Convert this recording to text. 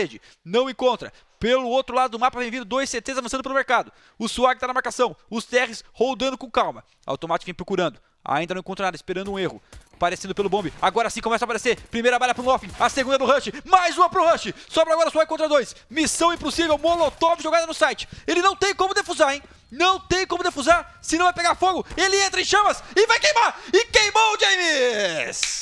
verde. Não encontra. Pelo outro lado do mapa vem vindo dois CTs avançando pelo mercado. O Swag está na marcação. Os TRs rodando com calma. Automático vem procurando. Ainda não encontra nada, esperando um erro. Aparecendo pelo bombe. Agora sim começa a aparecer. Primeira balha pro Noffin. A segunda do Rush. Mais uma pro Rush. Sobra agora o Swag contra dois. Missão impossível. Molotov jogada no site. Ele não tem como defusar, hein? Não tem como defusar, senão vai pegar fogo. Ele entra em chamas e vai queimar. E queimou o James!